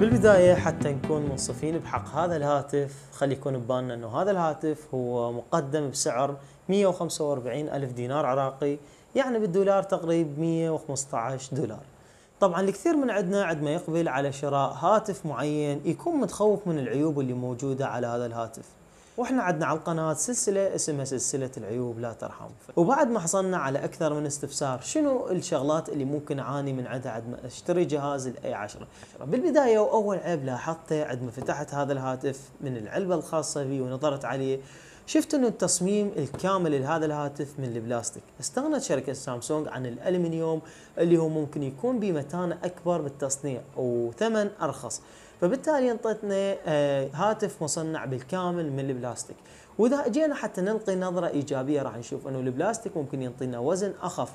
بالبداية حتى نكون منصفين بحق هذا الهاتف خلي يكون ببالنا انه هذا الهاتف هو مقدم بسعر 145 ألف دينار عراقي يعني بالدولار تقريب 115 دولار طبعا الكثير من عندنا عندما يقبل على شراء هاتف معين يكون متخوف من العيوب اللي موجودة على هذا الهاتف واحنا عندنا على القناه سلسله اسمها سلسله العيوب لا ترحم وبعد ما حصلنا على اكثر من استفسار شنو الشغلات اللي ممكن اعاني من عندها عندما اشتري جهاز الاي 10 بالبدايه واول عيب لاحظته عندما فتحت هذا الهاتف من العلبه الخاصه بي ونظرت عليه شفت انه التصميم الكامل لهذا الهاتف من البلاستيك استغنت شركه سامسونج عن الالمنيوم اللي هو ممكن يكون بمتانه اكبر بالتصنيع وثمن ارخص فبالتالي انطتنا آه، هاتف مصنع بالكامل من البلاستيك واذا جينا حتى نلقي نظره ايجابيه راح نشوف انه البلاستيك ممكن ينطينا وزن اخف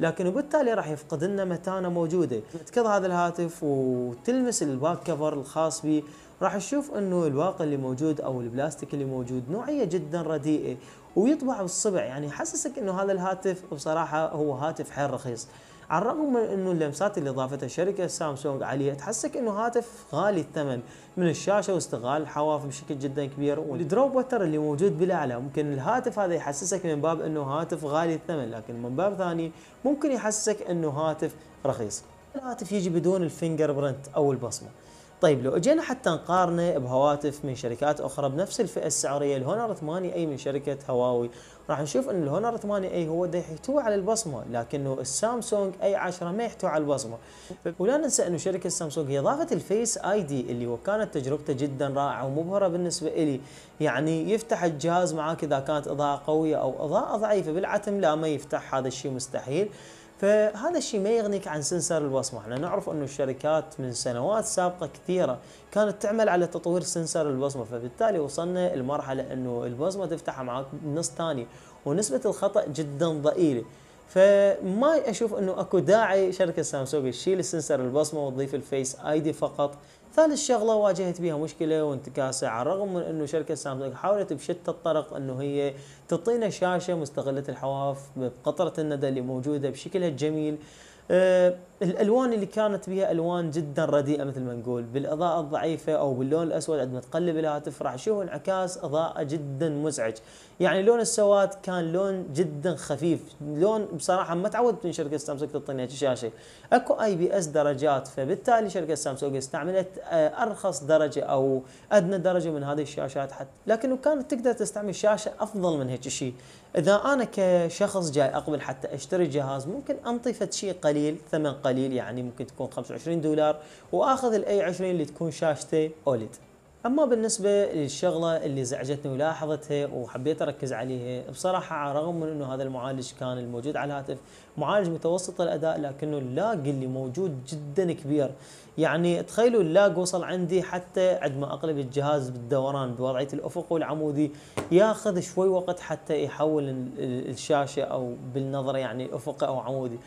لكن وبالتالي راح يفقد لنا متانه موجوده تكض هذا الهاتف وتلمس الباك كفر الخاص به راح تشوف انه الواقي اللي موجود او البلاستيك اللي موجود نوعيه جدا رديئه ويطبع بالصبع يعني يحسسك انه هذا الهاتف بصراحه هو هاتف حيل رخيص على الرغم من انه اللمسات اللي ضافتها شركه سامسونج عليها تحسك انه هاتف غالي الثمن من الشاشه واستغلال الحواف بشكل جدا كبير والدروب وتر اللي موجود بالاعلى ممكن الهاتف هذا يحسسك من باب انه هاتف غالي الثمن لكن من باب ثاني ممكن يحسسك انه هاتف رخيص الهاتف يجي بدون الفينجر برنت او البصمه طيب لو اجينا حتى نقارنه بهواتف من شركات اخرى بنفس الفئه السعريه الهونر 8 اي من شركه هواوي راح نشوف ان الهونر 8 اي هو ده يحتوي على البصمه لكنه السامسونج اي 10 ما يحتوي على البصمه ولا ننسى انه شركه سامسونج هي ضافت الفيس اي دي اللي وكانت تجربته جدا رائعه ومبهره بالنسبه الي يعني يفتح الجهاز معاك اذا كانت اضاءه قويه او اضاءه ضعيفه بالعتم لا ما يفتح هذا الشيء مستحيل فهذا الشيء ما يغنيك عن سنسر البصمه، احنا نعرف أن الشركات من سنوات سابقه كثيره كانت تعمل على تطوير سنسر البصمه، فبالتالي وصلنا المرحلة انه البصمه تفتح معك نص ثاني ونسبه الخطا جدا ضئيله. فما اشوف انه اكو داعي شركه سامسونج تشيل السنسر البصمه وتضيف الفيس اي دي فقط هذه الشغله واجهت بها مشكله وانتكاسه على الرغم من انه شركه سامسونج حاولت بشتى الطرق انه هي تعطينا شاشه مستغله الحواف بقطره الندى اللي موجوده بشكلها الجميل أه الالوان اللي كانت بها الوان جدا رديئه مثل ما نقول بالاضاءه الضعيفه او باللون الاسود عندما تقلب لها تفرح تشوف انعكاس اضاءه جدا مزعج يعني لون السواد كان لون جدا خفيف لون بصراحه ما تعودت من شركه سامسونج تعطيني شاشه اكو اي بي اس درجات فبالتالي شركه سامسونج استعملت آه، ارخص درجه او ادنى درجه من هذه الشاشات حتى لكنه كانت تقدر تستعمل شاشه افضل من هيك شيء اذا انا كشخص جاي اقبل حتى اشتري جهاز ممكن انطي شيء قليل ثمن قليل قليل يعني ممكن تكون 25 دولار واخذ الاي 20 اللي تكون شاشته اوليد اما بالنسبه للشغله اللي زعجتني ولاحظتها وحبيت اركز عليها بصراحه على الرغم من انه هذا المعالج كان الموجود على الهاتف معالج متوسط الاداء لكنه اللاج اللي موجود جدا كبير يعني تخيلوا اللاج وصل عندي حتى عند ما اقلب الجهاز بالدوران بوضعيه الافق والعمودي ياخذ شوي وقت حتى يحول الشاشه او بالنظره يعني افقي او عمودي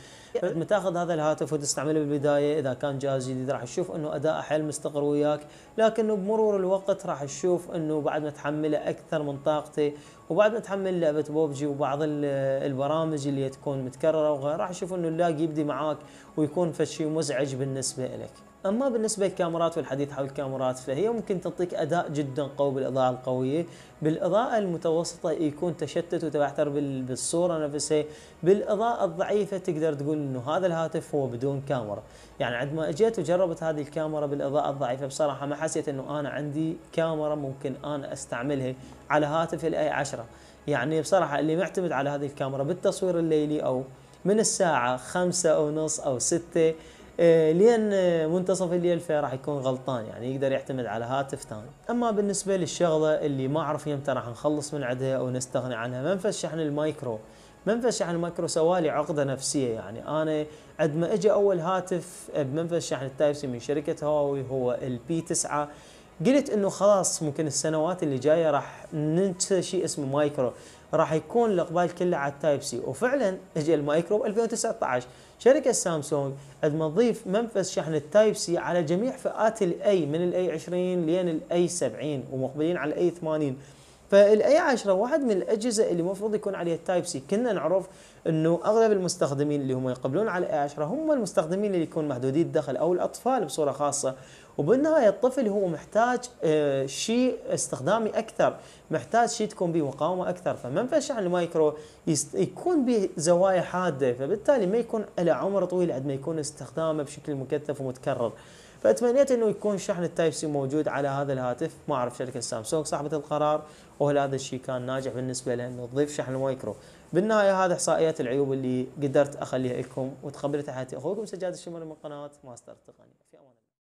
فانت تاخذ هذا الهاتف وتستعمله بالبدايه اذا كان جهاز جديد راح تشوف انه اداءه حيل مستقر وياك لكنه بمرور الوقت راح تشوف انه بعد ما تحمله اكثر من طاقته وبعد ما تحمل لعبه بوبجي وبعض البرامج اللي تكون متكرره وغيرها راح تشوف انه اللاج يبدي معاك ويكون فشي مزعج بالنسبة لك أما بالنسبة للكاميرات والحديث حول الكاميرات فهي ممكن تعطيك أداء جدا قوي بالإضاءة القوية بالإضاءة المتوسطة يكون تشتت وتبعثر بالصورة نفسها بالإضاءة الضعيفة تقدر تقول أنه هذا الهاتف هو بدون كاميرا يعني عندما أجيت وجربت هذه الكاميرا بالإضاءة الضعيفة بصراحة ما حسيت أنه أنا عندي كاميرا ممكن أنا أستعملها على هاتف الأي 10 يعني بصراحة اللي معتمد على هذه الكاميرا بالتصوير الليلي أو من الساعة خمسة أو نص أو ستة آه، لين آه، منتصف الليل فراح يكون غلطان يعني يقدر يعتمد على هاتف ثاني اما بالنسبه للشغله اللي ما اعرف يمتى راح نخلص من عندها او نستغني عنها منفذ شحن المايكرو منفذ شحن المايكرو سوالي عقده نفسيه يعني انا عندما اجى اول هاتف بمنفذ آه، شحن التايب سي من شركه هواوي هو البي 9 قلت انه خلاص ممكن السنوات اللي جايه راح ننسى شيء اسمه مايكرو راح يكون الاقبال كله على التايب سي وفعلا اجى المايكرو 2019 شركه سامسونج عندما تضيف منفذ شحن التايب سي على جميع فئات الاي من الاي 20 لين الاي 70 ومقبلين على الاي 80 فالاي 10 واحد من الاجهزه اللي المفروض يكون عليها التايب سي كنا نعرف انه اغلب المستخدمين اللي هم يقبلون على الاي 10 هم المستخدمين اللي يكون محدودي الدخل او الاطفال بصوره خاصه وبالنهايه الطفل هو محتاج آه، شيء استخدامي اكثر محتاج شيء تكون به مقاومه اكثر فما ينفعش عن المايكرو يكون به زوايا حاده فبالتالي ما يكون له عمر طويل قد ما يكون استخدامه بشكل مكثف ومتكرر فتمنيت انه يكون شحن التايب سي موجود على هذا الهاتف ما اعرف شركه سامسونج صاحبه القرار وهل هذا الشيء كان ناجح بالنسبه له انه تضيف شحن المايكرو بالنهايه هذه احصائيات العيوب اللي قدرت اخليها لكم وتخبرتها حياتي اخوكم سجاد الشمري من قناه ماستر تقنيه